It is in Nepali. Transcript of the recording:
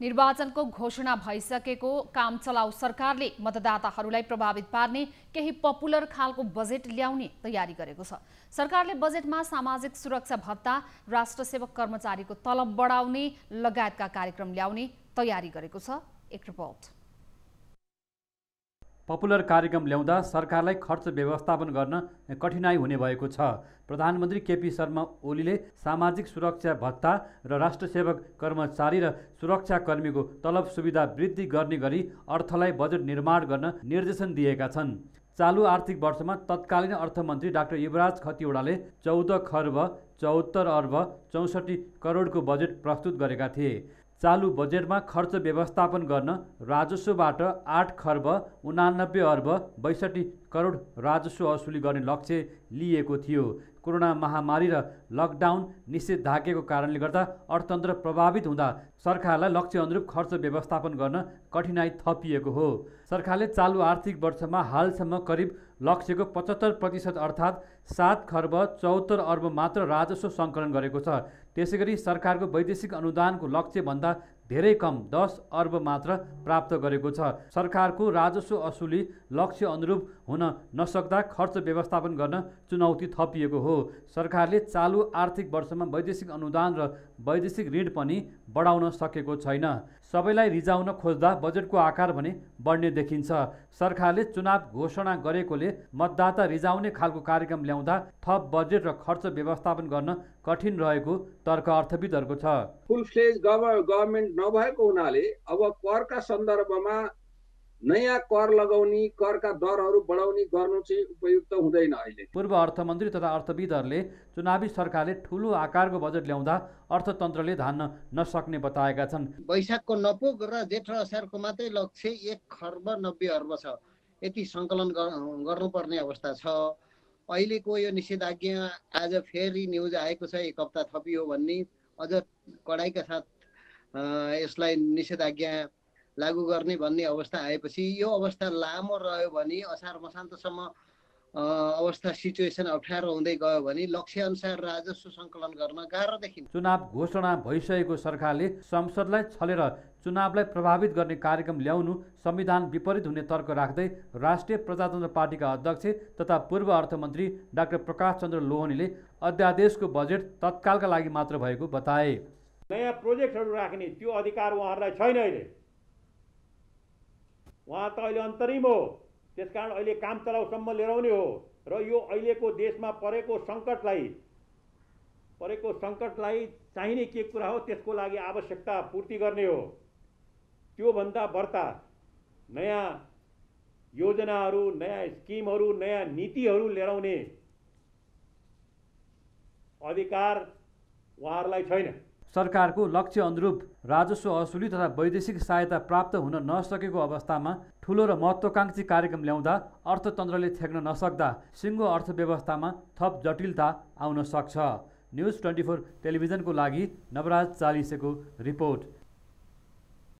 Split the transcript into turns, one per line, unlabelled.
निर्वाचनको घोषणा भइसकेको काम चलाउ सरकारले मतदाताहरूलाई प्रभावित पार्ने केही पपुलर खालको बजेट ल्याउने तयारी गरेको छ सरकारले बजेटमा सामाजिक सुरक्षा भत्ता सेवक कर्मचारीको तलब बढाउने लगायतका कार्यक्रम ल्याउने तयारी गरेको छ एक रिपोर्ट पपुलर कार्यक्रम ल्याउँदा सरकारलाई खर्च व्यवस्थापन गर्न कठिनाई हुने भएको छ प्रधानमन्त्री केपी शर्मा ओलीले सामाजिक सुरक्षा भत्ता र राष्ट्र सेवक कर्मचारी र सुरक्षाकर्मीको तलब सुविधा वृद्धि गर्ने गरी अर्थलाई बजेट निर्माण गर्न निर्देशन दिएका छन् चालु आर्थिक वर्षमा तत्कालीन अर्थमन्त्री डाक्टर युवराज खतिवडाले चौध खर्ब चौहत्तर अर्ब चौसठी करोडको बजेट प्रस्तुत गरेका थिए चालु बजेटमा खर्च व्यवस्थापन गर्न राजस्वबाट आठ खर्ब उनानब्बे अर्ब बैसठी करोड राजस्व असुली गर्ने लक्ष्य लिएको थियो कोरोना महामारी र लकडाउन निषेधाज्ञाको कारणले गर्दा अर्थतन्त्र प्रभावित हुँदा सरकारलाई लक्ष्य अनुरूप खर्च व्यवस्थापन गर्न कठिनाई थपिएको हो सरकारले चालु आर्थिक वर्षमा हालसम्म करिब लक्ष्यको पचहत्तर प्रतिशत अर्थात् सात खर्ब चौहत्तर अर्ब मात्र राजस्व सङ्कलन गरेको छ त्यसै गरी सरकारको वैदेशिक अनुदानको लक्ष्यभन्दा धेरै कम दस अर्ब मात्र प्राप्त गरेको छ सरकारको राजस्व असुली लक्ष्य अनुरूप हुन नसक्दा खर्च व्यवस्थापन गर्न चुनौती थपिएको हो सरकारले चालु आर्थिक वर्षमा वैदेशिक अनुदान र वैदेशिक ऋण पनि बढाउन सकेको छैन सबैलाई रिजाउन खोज्दा बजेटको आकार भने बढ्ने देखिन्छ सरकारले चुनाव घोषणा गरेकोले मतदाता रिजाउने खालको कार्यक्रम ल्याउँदा थप बजेट र खर्च व्यवस्थापन गर्न कठिन रहेको तर्क अर्थविदहरूको छ फुल फ्लेज गभर्मेन्ट नभएको हुनाले अब करका सन्दर्भमा नयाँ कर लगाउने करका दरहरू बढाउने गर्नु चाहिँ उपयुक्त हुँदैन अहिले पूर्व अर्थमन्त्री तथा अर्थविदहरूले चुनावी सरकारले ठुलो आकारको बजेट ल्याउँदा अर्थतन्त्रले धान्न नसक्ने बताएका छन् वैशाखको नपुग र जेठ असारको मात्रै लक्ष्य एक खर्ब नब्बे अर्ब छ यति सङ्कलन गर्नुपर्ने अवस्था छ अहिलेको यो निषेधाज्ञा आज फेरि न्युज आएको छ एक हप्ता थपियो भन्ने अझ कडाइका साथ यसलाई निषेधाज्ञा लागू गर्ने भन्ने अवस्था आएपछि यो अवस्था लामो रह्यो भने असार मसान्तसम्म अवस्था सिचुएसन अप्ठ्यारो हुँदै गयो भने लक्ष्य अनुसार राजस्व सङ्कलन गर्न गाह्रो देखिन्छ चुनाव घोषणा भइसकेको सरकारले संसदलाई छलेर चुनावलाई प्रभावित गर्ने कार्यक्रम ल्याउनु संविधान विपरीत हुने तर्क राख्दै राष्ट्रिय प्रजातन्त्र पार्टीका अध्यक्ष तथा पूर्व अर्थमन्त्री डाक्टर प्रकाश चन्द्र लोहनीले अध्यादेशको बजेट तत्कालका लागि मात्र भएको बताए
नयाँ प्रोजेक्टहरू राख्ने त्यो अधिकार उहाँहरूलाई छैन अहिले उहाँ त अहिले अन्तरिम हो कारण अहिले काम चलाउसम्म लिएर आउने हो र यो अहिलेको देशमा परेको सङ्कटलाई परेको सङ्कटलाई चाहिने के कुरा हो त्यसको लागि आवश्यकता पूर्ति गर्ने हो त्योभन्दा बढ्ता नयाँ योजनाहरू नयाँ स्किमहरू नयाँ नीतिहरू लिएर आउने अधिकार उहाँहरूलाई छैन
सरकारको लक्ष्य अनुरूप राजस्व असुली तथा वैदेशिक सहायता प्राप्त हुन नसकेको अवस्थामा ठुलो र महत्त्वकाङ्क्षी कार्यक्रम ल्याउँदा अर्थतन्त्रले थ्याक्न नसक्दा सिङ्गो अर्थव्यवस्थामा थप जटिलता आउन सक्छ न्युज ट्वेन्टी फोर टेलिभिजनको लागि नवराज चालिसेको रिपोर्ट